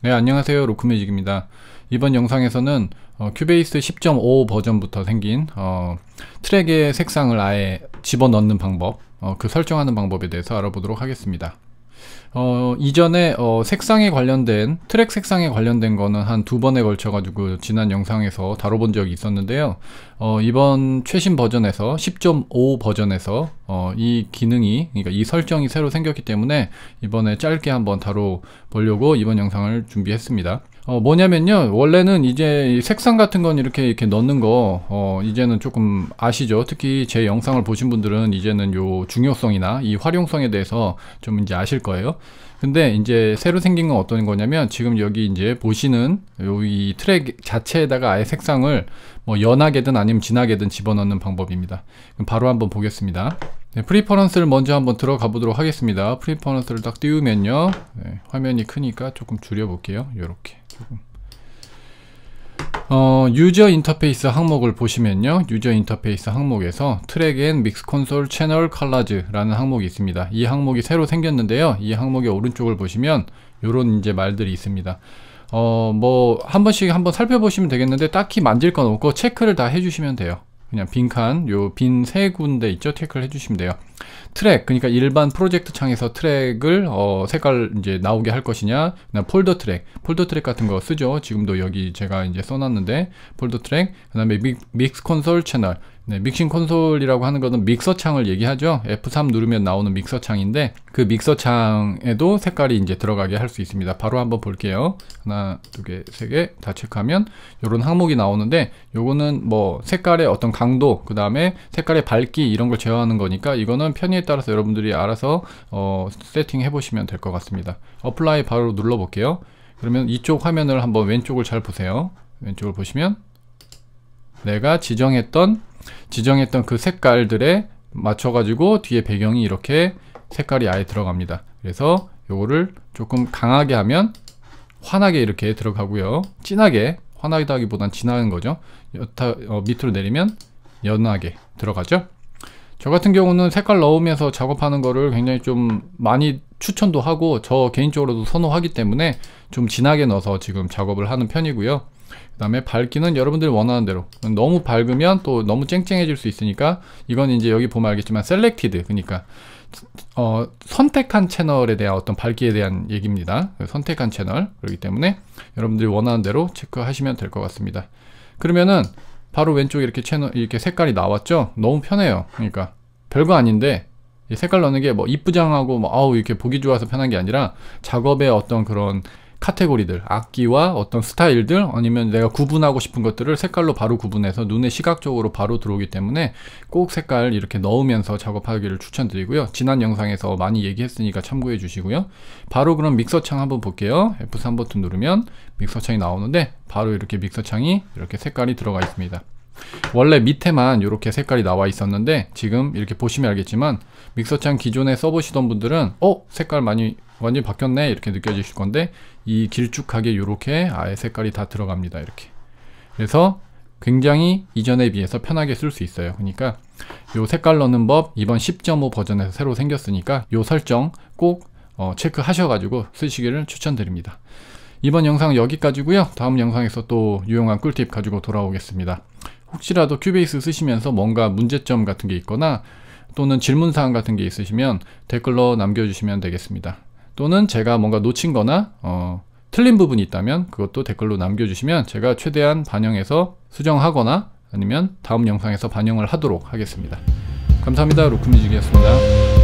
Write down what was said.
네 안녕하세요 로크뮤직입니다 이번 영상에서는 어, 큐베이스 10.5 버전부터 생긴 어, 트랙의 색상을 아예 집어넣는 방법 어, 그 설정하는 방법에 대해서 알아보도록 하겠습니다 어, 이전에 어, 색상에 관련된 트랙 색상에 관련된 거는 한 두 번에 걸쳐 가지고 지난 영상에서 다뤄본 적이 있었는데요 어, 이번 최신 버전에서 10.5 버전에서 어, 이 기능이 그러니까 이 설정이 새로 생겼기 때문에 이번에 짧게 한번 다뤄보려고 이번 영상을 준비했습니다 어, 뭐냐면요. 원래는 이제 색상 같은 건 이렇게 이렇게 넣는 거, 어, 이제는 조금 아시죠? 특히 제 영상을 보신 분들은 이제는 요 중요성이나 이 활용성에 대해서 좀 이제 아실 거예요. 근데 이제 새로 생긴 건 어떤 거냐면 지금 여기 이제 보시는 요 이 트랙 자체에다가 아예 색상을 뭐 연하게든 아니면 진하게든 집어넣는 방법입니다. 그럼 바로 한번 보겠습니다. 네, 프리퍼런스를 먼저 한번 들어가 보도록 하겠습니다. 프리퍼런스를 딱 띄우면요. 네, 화면이 크니까 조금 줄여볼게요. 요렇게. 조금. 어, 유저 인터페이스 항목을 보시면요. 유저 인터페이스 항목에서 트랙 앤 믹스 콘솔 채널 컬러즈라는 항목이 있습니다. 이 항목이 새로 생겼는데요. 이 항목의 오른쪽을 보시면 요런 이제 말들이 있습니다. 어, 뭐 한 번씩 한번 살펴보시면 되겠는데 딱히 만질 건 없고 체크를 다 해주시면 돼요. 그냥 빈칸 요 빈 세 군데 있죠 체크를 해주시면 돼요 트랙 그러니까 일반 프로젝트 창에서 트랙을 어, 색깔 이제 나오게 할 것이냐 그다 폴더 트랙 폴더 트랙 같은 거 쓰죠 지금도 여기 제가 이제 써놨는데 폴더 트랙 그 다음에 믹스 콘솔 채널 네, 믹싱 콘솔이라고 하는 것은 믹서창을 얘기하죠. F3 누르면 나오는 믹서창인데 그 믹서창에도 색깔이 이제 들어가게 할 수 있습니다. 바로 한번 볼게요. 하나, 두 개, 세 개 다 체크하면 이런 항목이 나오는데 요거는 뭐 색깔의 어떤 강도, 그 다음에 색깔의 밝기 이런 걸 제어하는 거니까 이거는 편의에 따라서 여러분들이 알아서 어, 세팅해 보시면 될 것 같습니다. 어플라이 바로 눌러 볼게요. 그러면 이쪽 화면을 한번 왼쪽을 잘 보세요. 왼쪽을 보시면 내가 지정했던 지정했던 그 색깔들에 맞춰가지고 뒤에 배경이 이렇게 색깔이 아예 들어갑니다. 그래서 요거를 조금 강하게 하면 환하게 이렇게 들어가고요. 진하게, 환하다기보단 진한 거죠. 여타, 어, 밑으로 내리면 연하게 들어가죠. 저 같은 경우는 색깔 넣으면서 작업하는 거를 굉장히 좀 많이 추천도 하고 저 개인적으로도 선호하기 때문에 좀 진하게 넣어서 지금 작업을 하는 편이고요. 그 다음에 밝기는 여러분들 이 원하는 대로 너무 밝으면 또 너무 쨍쨍해질 수 있으니까 이건 이제 여기 보면 알겠지만 셀렉티드 그러니까 어, 선택한 채널에 대한 어떤 밝기에 대한 얘기입니다 그 선택한 채널 그렇기 때문에 여러분들이 원하는 대로 체크하시면 될 것 같습니다 그러면은 바로 왼쪽에 이렇게 채널 이렇게 색깔이 나왔죠 너무 편해요 그러니까 별거 아닌데 색깔 넣는 게 뭐 이쁘장하고 뭐 아우 이렇게 보기 좋아서 편한 게 아니라 작업의 어떤 그런 카테고리들, 악기와 어떤 스타일들 아니면 내가 구분하고 싶은 것들을 색깔로 바로 구분해서 눈에 시각적으로 바로 들어오기 때문에 꼭 색깔 이렇게 넣으면서 작업하기를 추천드리고요. 지난 영상에서 많이 얘기했으니까 참고해 주시고요. 바로 그럼 믹서창 한번 볼게요. F3 버튼 누르면 믹서창이 나오는데 바로 이렇게 믹서창이 이렇게 색깔이 들어가 있습니다. 원래 밑에만 이렇게 색깔이 나와 있었는데 지금 이렇게 보시면 알겠지만 믹서창 기존에 써보시던 분들은 어? 색깔 많이 완전히 바뀌었네 이렇게 느껴지실 건데 이 길쭉하게 이렇게 아예 색깔이 다 들어갑니다 이렇게 그래서 굉장히 이전에 비해서 편하게 쓸 수 있어요 그러니까 요 색깔 넣는 법 이번 10.5 버전에서 새로 생겼으니까 요 설정 꼭 어, 체크하셔가지고 쓰시기를 추천드립니다 이번 영상 여기까지고요 다음 영상에서 또 유용한 꿀팁 가지고 돌아오겠습니다 혹시라도 큐베이스 쓰시면서 뭔가 문제점 같은 게 있거나 또는 질문사항 같은 게 있으시면 댓글로 남겨주시면 되겠습니다. 또는 제가 뭔가 놓친 거나 어, 틀린 부분이 있다면 그것도 댓글로 남겨주시면 제가 최대한 반영해서 수정하거나 아니면 다음 영상에서 반영을 하도록 하겠습니다. 감사합니다. 루크뮤직이었습니다.